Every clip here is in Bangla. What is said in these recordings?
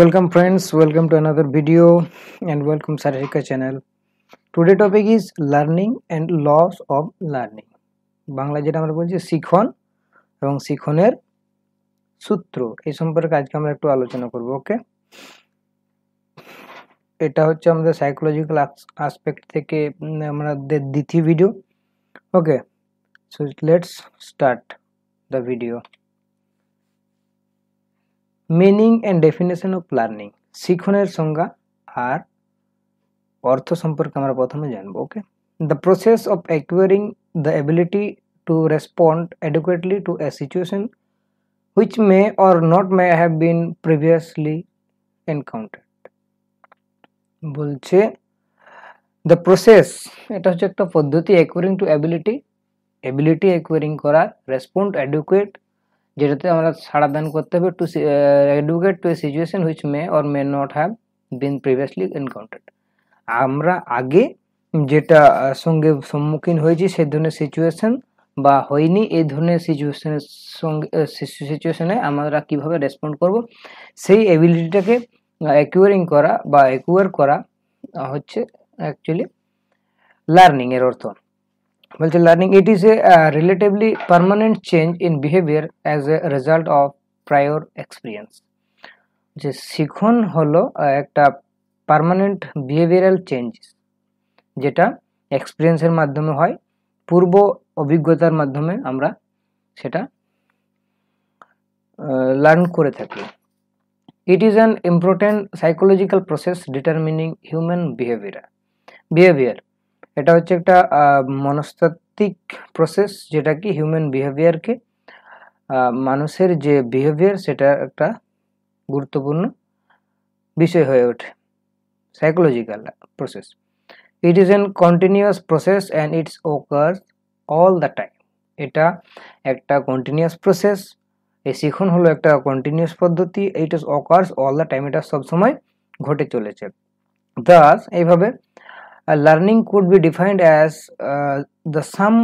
welcome friends welcome to another video and welcome Sarika channel today topic is learning and loss of learning Bangla যেটা আমরা বলছি শিখন এবং শিখনের সূত্র এই সম্পর্কে আজকে আমরা একটু আলোচনা করব ওকে এটা হচ্ছে আমাদের সাইকোলজিক্যাল আসপেক্ট থেকে আমাদের দ্বিতীয় video okay so let's start the video meaning and definition of learning শিখনের সংজ্ঞা আর অর্থ সম্পর্কে আমরা প্রথমে জানব okay the process of acquiring the ability to respond adequately to a situation which may or not may have been previously encountered বলছে দ্য প্রসেস এটা হচ্ছে একটা পদ্ধতি acquiring to ability ability acquiring করার রেসপন্ড অ্যাডুকুয়েট যেটাতে আমরা দান করতে হবে to advocate to a situation which may or may not have been previously encountered আমরা আগে যেটা সঙ্গে সম্মুখীন হয়েছি সেই ধরনের সিচুয়েশন বা হয়নি এই ধরনের সিচুয়েশনের সঙ্গে সিচুয়েশনে আমরা কীভাবে রেসপন্ড করব সেই এবিলিটিটাকে অ্যাকুয়ারিং করা বা অ্যাকুয়ার করা হচ্ছে অ্যাকচুয়ালি লার্নিংয়ের অর্থ বলছে learning it is a relatively permanent change in behaviour as a result of prior experience যে শিখন হলো একটা পার্মানেন্ট বিহেভিয়ারাল চেঞ্জেস যেটা এক্সপিরিয়েন্সের মাধ্যমে হয় পূর্ব অভিজ্ঞতার মাধ্যমে আমরা সেটা লার্ন করে থাকি it is an important psychological process determining human behaviour behaviour এটা হচ্ছে একটা মনস্তাত্ত্বিক প্রসেস যেটা কি হিউম্যান বিহেভিয়ারকে মানুষের যে বিহেভিয়ার সেটা একটা গুরুত্বপূর্ণ বিষয় হয়ে ওঠে psychological process it is an continuous process and it's occur all the time এটা একটা কন্টিনিউয়াস প্রসেস এই শিখন হলো একটা কন্টিনিউয়াস পদ্ধতি it is occurs all the time এটা সবসময় ঘটে চলেছে দাস এইভাবে a learning could be defined as uh, the sum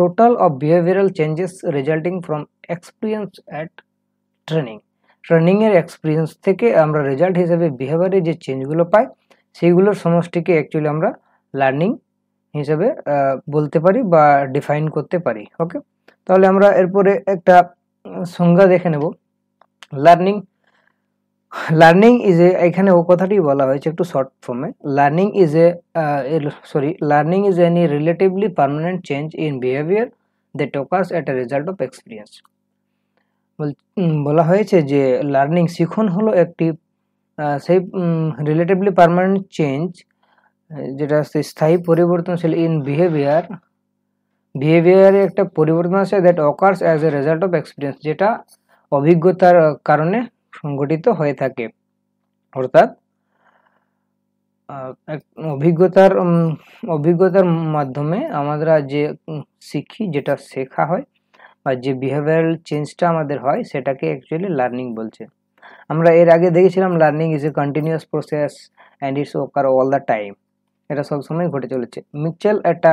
total of behavioral changes resulting from experience at training ট্রেনিংয়ের এক্সপিরিয়েন্স থেকে আমরা রেজাল্ট হিসেবে বিহেভিয়ারে যে চেঞ্জগুলো পাই সেইগুলোর সমষ্টিকে অ্যাকচুয়ালি আমরা লার্নিং হিসেবে uh, বলতে পারি বা ডিফাইন করতে পারি ওকে তাহলে আমরা এরপরে একটা সংজ্ঞা দেখে নেব লার্নিং লার্নিং ইজ এ এখানে ও কথাটি বলা হয়েছে একটু শর্ট ফর্মে learning is a sorry learning is any relatively permanent change in behaviour that টোকাস at a result of experience বলা হয়েছে যে লার্নিং শিখন হলো একটি সেই রিলেটিভলি পারমানেন্ট চেঞ্জ যেটা স্থায়ী পরিবর্তনশীল ইন বিহেভিয়ার বিহেভিয়ারে একটা পরিবর্তন আছে that occurs as a result of experience যেটা অভিজ্ঞতার কারণে সংগঠিত হয়ে থাকে অর্থাৎ অভিজ্ঞতার অভিজ্ঞতার মাধ্যমে আমরা যে শিখি যেটা শেখা হয় বা যে বিহেভিয়ারাল চেঞ্জটা আমাদের হয় সেটাকে অ্যাকচুয়ালি লার্নিং বলছে আমরা এর আগে দেখেছিলাম learning is a continuous process and it's occur all the time এটা সবসময় ঘটে চলেছে মিচেল একটা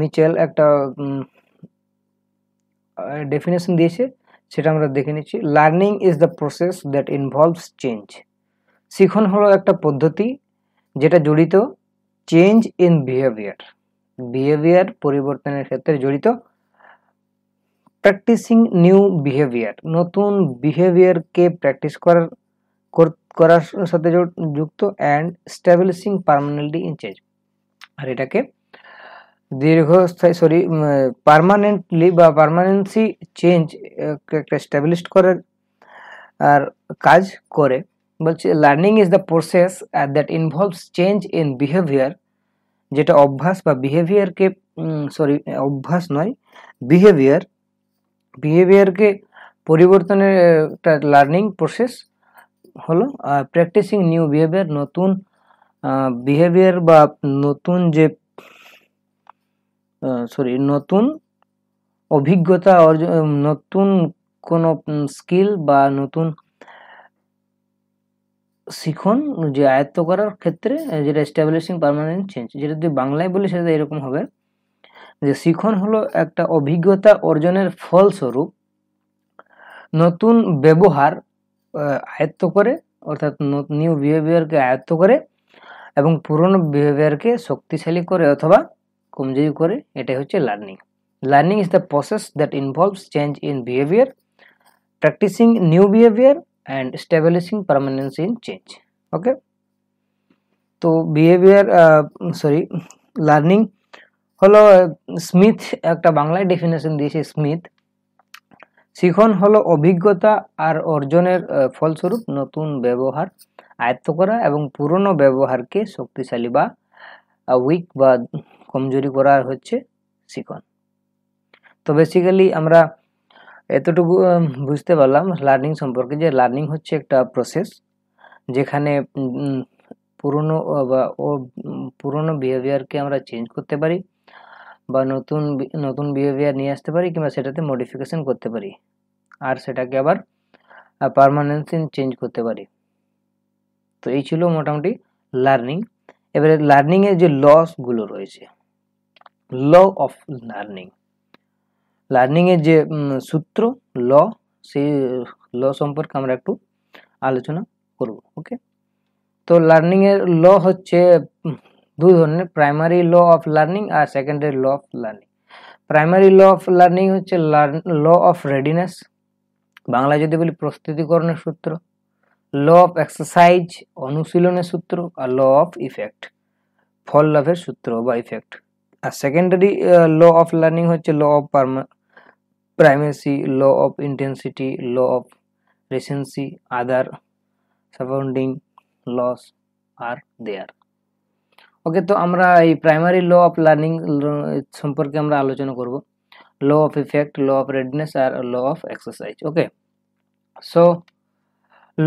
মিচেল একটা ডেফিনেশন দিয়েছে সেটা আমরা দেখে নিচ্ছি learning is the process that involves change শিখন হলো একটা পদ্ধতি যেটা জড়িত চেঞ্জ ইন বিহেভিয়ার বিহেভিয়ার পরিবর্তনের ক্ষেত্রে জড়িত প্র্যাকটিসিং নিউ বিহেভিয়ার নতুন বিহেভিয়ারকে প্র্যাকটিস করার করার সাথে যুক্ত and establishing permanently in change আর এটাকে দীর্ঘস্থায়ী সরি পারমানেন্টলি বা পারমানেন্সি চেঞ্জ একটা স্ট্যাবলিশ করার আর কাজ করে বলছে learning is the process that involves change in behaviour যেটা অভ্যাস বা বিহেভিয়ারকে সরি অভ্যাস নয় বিহেভিয়ার বিহেভিয়ারকে পরিবর্তনের একটা লার্নিং প্রসেস হলো প্র্যাকটিসিং নিউ বিহেভিয়ার নতুন বিহেভিয়ার বা নতুন যে সরি নতুন অভিজ্ঞতা অর্জন নতুন কোনো স্কিল বা নতুন শিখন যে আয়ত্ত করার ক্ষেত্রে যেটা এস্টাবলিশিং পারমানেন্ট চেঞ্জ যেটা যদি বাংলায় বলি সেটা এরকম হবে যে শিখন হলো একটা অভিজ্ঞতা অর্জনের ফলস্বরূপ নতুন ব্যবহার আয়ত্ত করে অর্থাৎ নিউ বিহেভিয়ারকে আয়ত্ত করে এবং পুরনো বিহেভিয়ারকে শক্তিশালী করে অথবা কমজোরি করে এটাই হচ্ছে learning learning is the process that involves change in behaviour practising new behaviour and establishing permanence in change okay তো বিহেভিয়ার সরি লার্নিং হলো স্মিথ একটা বাংলায় ডেফিনেশন দিয়েছে স্মিথ শিখন হলো অভিজ্ঞতা আর অর্জনের ফলস্বরূপ নতুন ব্যবহার আয়ত্ত করা এবং পুরনো ব্যবহারকে শক্তিশালী বা উইক বা কমজোরি করার হচ্ছে শিকন তো বেসিক্যালি আমরা এতটুকু বুঝতে পারলাম লার্নিং সম্পর্কে যে লার্নিং হচ্ছে একটা প্রসেস যেখানে পুরনো বা ও পুরনো বিহেভিয়ারকে আমরা চেঞ্জ করতে পারি বা নতুন নতুন বিহেভিয়ার নিয়ে আসতে পারি কিংবা সেটাতে মডিফিকেশন করতে পারি আর সেটাকে আবার পারমানেন্সি চেঞ্জ করতে পারি তো এই ছিল মোটামুটি লার্নিং এবারে লার্নিংয়ের যে লসগুলো রয়েছে ল অফ লার্নিং লার্নিংয়ের যে সূত্র ল সেই ল সম্পর্কে আমরা একটু আলোচনা করব ওকে তো লার্নিংয়ের ল হচ্ছে দু ধরনের প্রাইমারি ল অফ লার্নিং আর secondary law of learning primary law of learning হচ্ছে ল অফ রেডিনেস বাংলা যদি বলি প্রস্তুতিকরণের সূত্র ল অফ এক্সারসাইজ অনুশীলনের সূত্র আর ল অফ ইফেক্ট ফল লাভের সূত্র বা ইফেক্ট আর সেকেন্ডারি ল অফ লার্নিং হচ্ছে law of primacy law of intensity law of recency other surrounding laws are there okay তো আমরা এই প্রাইমারি ল অফ লার্নিং সম্পর্কে আমরা আলোচনা করব law of effect law of readiness আর law of exercise okay so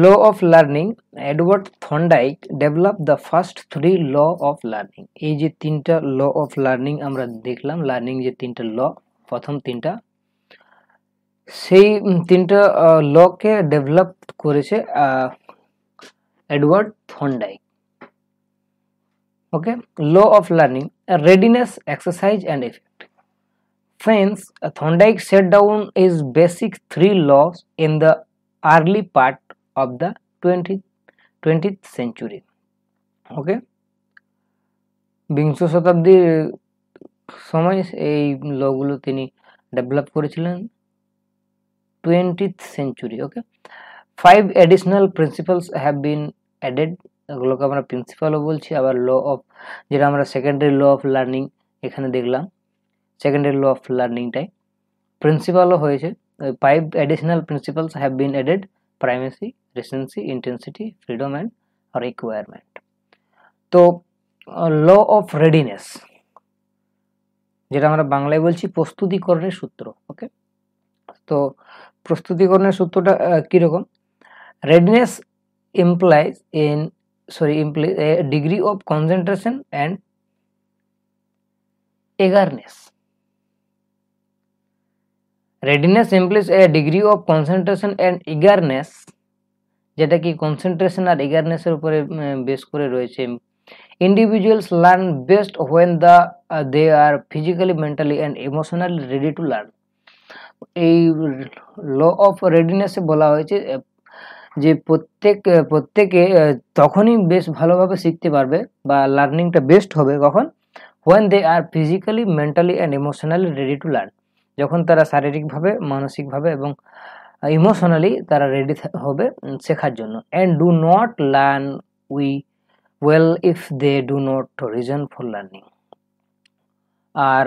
law of learning Edward thorndike develop the first three law of learning এই যে তিনটা ল অফ লার্নিং আমরা দেখলাম লার্নিং যে তিনটা ল প্রথম তিনটা সেই তিনটা লকে ডেভেলপ করেছে Edward Thorndike okay law of learning readiness exercise and effect friends Thorndike set down is basic three laws in the early part of the 20th, 20th century okay বিংশ শতাব্দীর সময় এই লগুলো তিনি ডেভেলপ করেছিলেন twentieth century okay five additional principles have been added এগুলোকে আমরা প্রিন্সিপালও বলছি আবার ল অফ যেটা আমরা সেকেন্ডারি ল অফ লার্নিং এখানে দেখলাম সেকেন্ডারি ল অফ লার্নিংটাই প্রিন্সিপালও হয়েছে five additional principles have been added primacy recency intensity freedom and requirement তো ল অফ রেডিনেস যেটা আমরা বাংলায় বলছি প্রস্তুতিকরণের সূত্র ওকে তো প্রস্তুতিকরণের সূত্রটা কীরকম readiness implies in sorry imply degree of concentration and eagerness readiness implies a degree of concentration and eagerness যেটা কি কনসেন্ট্রেশন আর ইগারনেসের উপরে বেস করে রয়েছে individuals learn best when the they are physically mentally and emotionally ready to learn এই ল অফ রেডিনেসে বলা হয়েছে যে প্রত্যেক প্রত্যেকে তখনই বেশ ভালোভাবে শিখতে পারবে বা লার্নিংটা বেস্ট হবে কখন when they are physically mentally and emotionally ready to learn যখন তারা শারীরিকভাবে মানসিকভাবে এবং ইমোশনালি তারা রেডি হবে শেখার জন্য and do not learn we well if they do not reason for learning or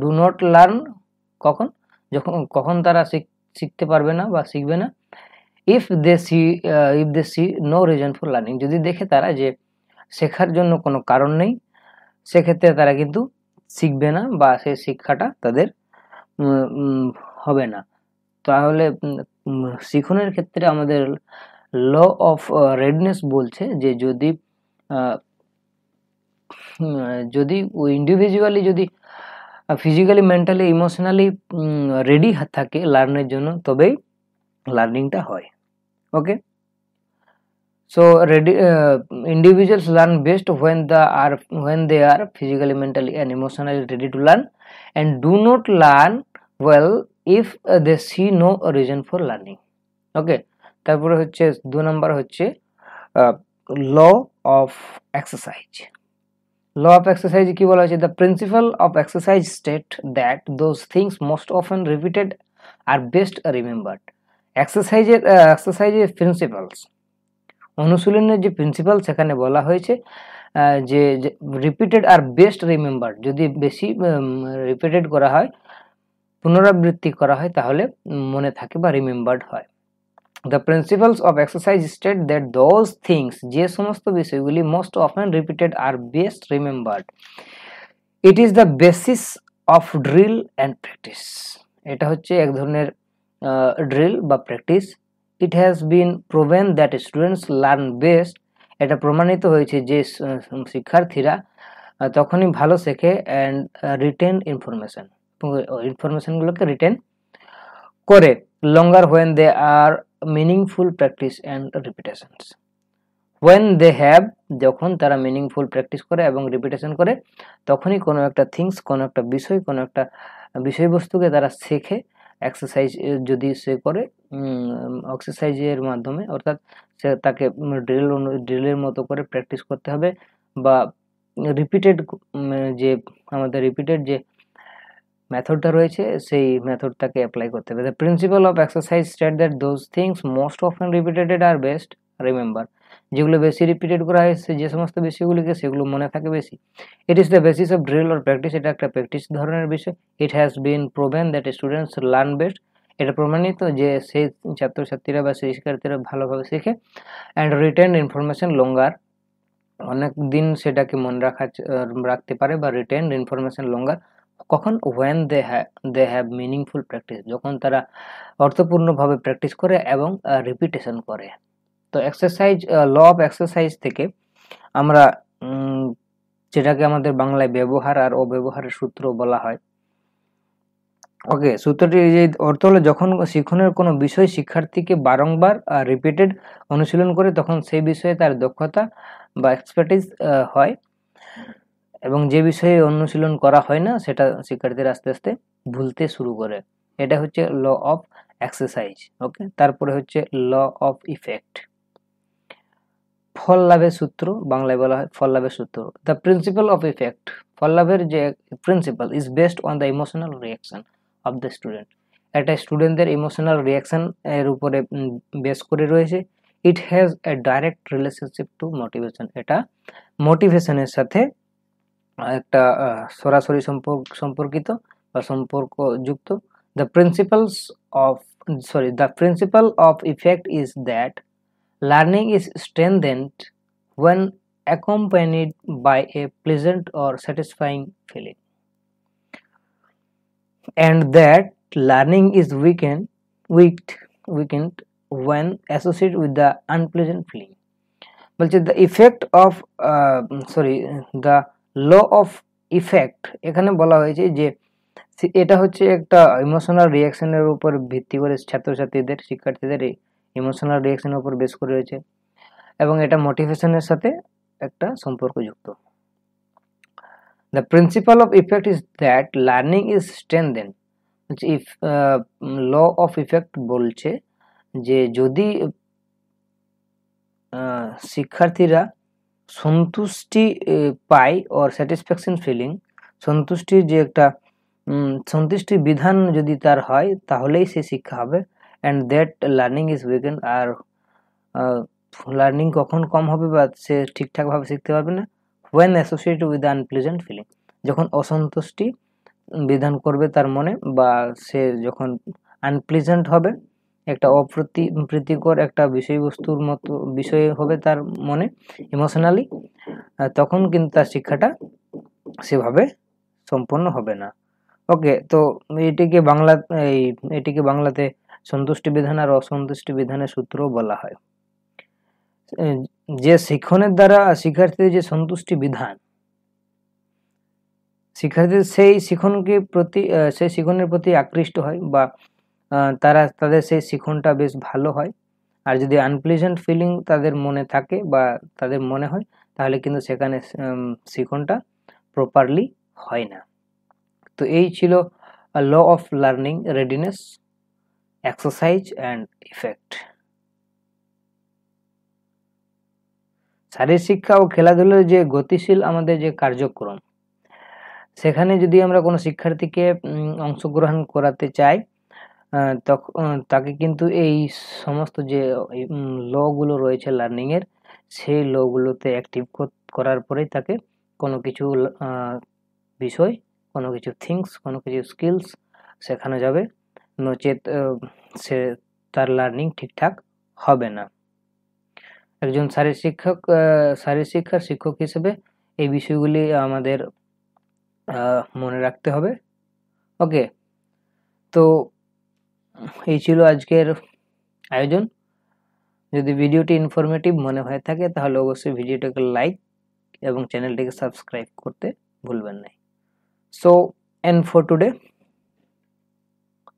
do not learn কখন যখন কখন তারা শিখতে পারবে না বা শিখবে না if they see if they see no reason for learning যদি দেখে তারা যে শেখার জন্য কোনো কারণ নেই সেক্ষেত্রে তারা কিন্তু শিখবে না বা সেই শিক্ষাটা তাদের হবে না তাহলে শিখনের ক্ষেত্রে আমাদের ল অফ রেডনেস বলছে যে যদি যদি ইন্ডিভিজুয়ালি যদি ফিজিক্যালি মেন্টালি ইমোশনালি রেডি থাকে লার্নের জন্য তবেই লার্নিংটা হয় ওকে so ready, uh, individuals learn best when the are when they are physically mentally and emotionally ready to learn and do not learn well if uh, they see no reason for learning okay তারপরে হচ্ছে দু নম্বর হচ্ছে law of exercise law of exercise কি বলা হয়েছে the principle of exercise state that those things most often repeated are best remembered এক্সারসাইজের এক্সারসাইজের প্রিন্সিপালস অনুশীলনের যে প্রিন্সিপাল সেখানে বলা হয়েছে যে রিপিটেড আর বেস্ট রিমেম্বার যদি বেশি রিপিটেড করা হয় পুনরাবৃত্তি করা হয় তাহলে মনে থাকে বা রিমেম্বার্ড হয় the principles of exercise state that those things যে সমস্ত বিষয়গুলি most often repeated are best remembered it is the basis of drill and practice এটা হচ্ছে এক ধরনের ড্রিল বা practice it has been proven that students learn best এটা প্রমাণিত হয়েছে যে শিক্ষার্থীরা তখনই ভালো শেখে অ্যান্ড রিটেন ইনফরমেশান ইনফরমেশানগুলোকে রিটেন করে longer when they are meaningful practice and repetitions when they have যখন তারা মিনিংফুল প্র্যাকটিস করে এবং রিপিটেশন করে তখনই কোনো একটা থিংস কোনো একটা বিষয় কোনো একটা বিষয়বস্তুকে তারা শেখে এক্সারসাইজ যদি সে করে এক্সারসাইজের মাধ্যমে অর্থাৎ সে তাকে ড্রিল ড্রিলের মতো করে প্র্যাকটিস করতে হবে বা রিপিটেড যে আমাদের রিপিটেড যে মেথডটা রয়েছে সেই মেথডটাকে অ্যাপ্লাই করতে হবে the principle of exercise state that those things most often repeated are best remember যেগুলো বেশি রিপিটেড করা হয়েছে যে সমস্ত বিষয়গুলিকে সেগুলো মনে থাকে বেশি it is the basis of drill or practice এটা একটা প্র্যাকটিস ধরনের বিষয় it has been proven that students learn best এটা প্রমাণিত যে সেই ছাত্রছাত্রীরা বা সেই শিক্ষার্থীরা ভালোভাবে শেখে অ্যান্ড রিটেন ইনফরমেশন লঙ্গার অনেক দিন সেটাকে মনে রাখা রাখতে পারে বা রিটার্ন ইনফরমেশন লঙ্গার কখন ওয়েন দে হ্যা দে হ্যাভ মিনিংফুল প্র্যাকটিস যখন তারা অর্থপূর্ণভাবে প্র্যাকটিস করে এবং রিপিটেশন করে তো এক্সারসাইজ ল অফ এক্সারসাইজ থেকে আমরা যেটাকে আমাদের বাংলায় ব্যবহার আর অব্যবহারের সূত্র বলা হয় ওকে সূত্রটি যে অর্থ হলো যখন শিক্ষণের কোনো বিষয় শিক্ষার্থীকে বারংবার রিপিটেড অনুশীলন করে তখন সেই বিষয়ে তার দক্ষতা বা এক্সপার্টিস হয় এবং যে বিষয়ে অনুশীলন করা হয় না সেটা শিক্ষার্থীরা আস্তে আস্তে ভুলতে শুরু করে এটা হচ্ছে ল অফ এক্সারসাইজ ওকে তারপরে হচ্ছে ল অফ ইফেক্ট ফল লাভের সূত্র বাংলায় বলা হয় ফল লাভের সূত্র দ্য প্রিন্সিপাল অফ ইফেক্ট ফল লাভের যে principle is based on the emotional reaction of the student একটা স্টুডেন্টদের ইমোশনাল রিয়াকশন এর উপরে বেস করে রয়েছে it has a direct relationship to motivation এটা মোটিভেশনের সাথে একটা সরাসরি সম্পর্ক সম্পর্কিত বা সম্পর্ক যুক্ত the principles of sorry the principle of effect is that Learning is strengthened when accompanied by a pleasant or satisfying feeling, and that learning is weakened, weak, weakened when associated with the unpleasant feeling. বলছে the effect of sorry the law of effect এখানে বলা হয়েছে যে এটা হচ্ছে একটা ইমোশনাল রিয়াকশনের উপর ভিত্তি করে ছাত্রছাত্রীদের শিক্ষার্থীদের ইমোশনাল রিয়াকশনের উপর বেস করে রয়েছে এবং এটা মোটিভেশনের সাথে একটা সম্পর্কযুক্ত the principle of effect is that learning is strengthened if law of effect বলছে যে যদি শিক্ষার্থীরা সন্তুষ্টি পায় ওর স্যাটিসফ্যাকশন ফিলিং সন্তুষ্টির যে একটা সন্তুষ্টি বিধান যদি তার হয় তাহলেই সে শিক্ষা হবে and that learning is weakened আর লার্নিং কখন কম হবে বা সে ঠিকঠাকভাবে শিখতে পারবে না when associate with unpleasant feeling যখন অসন্তুষ্টি বিধান করবে তার মনে বা সে যখন আনপ্লেজেন্ট হবে একটা অপ্রতি প্রীতিকর একটা বিষয়বস্তুর মতো বিষয় হবে তার মনে ইমোশনালি তখন কিন্তু তার শিক্ষাটা সেভাবে সম্পন্ন হবে না ওকে তো এটিকে বাংলা এই এটিকে বাংলাতে সন্তুষ্টি বিধান আর অসন্তুষ্টি বিধানের সূত্র বলা হয় যে শিক্ষণের দ্বারা শিক্ষার্থীদের যে সন্তুষ্টি বিধান শিক্ষার্থীদের সেই শিক্ষণকে প্রতি সেই শিক্ষণের প্রতি আকৃষ্ট হয় বা তারা তাদের সেই শিক্ষণটা বেশ ভালো হয় আর যদি আনপ্লিজেন্ট ফিলিং তাদের মনে থাকে বা তাদের মনে হয় তাহলে কিন্তু সেখানে শিক্ষণটা প্রপারলি হয় না তো এই ছিল law of learning readiness exercise and effect শারীরিক শিক্ষা ও খেলাধুলার যে গতিশীল আমাদের যে কার্যক্রম সেখানে যদি আমরা কোনো শিক্ষার্থীকে অংশগ্রহণ করাতে চাই তাকে কিন্তু এই সমস্ত যে লগুলো রয়েছে লার্নিংয়ের সেই লগুলোতে অ্যাক্টিভ করার পরেই তাকে কোনো কিছু বিষয় কোনো কিছু থিংস কোনো কিছু স্কিলস শেখানো যাবে নচেত সে তার লার্নিং ঠিকঠাক হবে না একজন শারীর শিক্ষক শারীর শিক্ষার শিক্ষক হিসেবে এই বিষয়গুলি আমাদের মনে রাখতে হবে ওকে তো এই ছিল আজকের আয়োজন যদি ভিডিওটি ইনফরমেটিভ মনে হয়ে থাকে তাহলে অবশ্যই ভিডিওটাকে লাইক এবং চ্যানেলটিকে সাবস্ক্রাইব করতে ভুলবেন না সো এন্ড ফর টুডে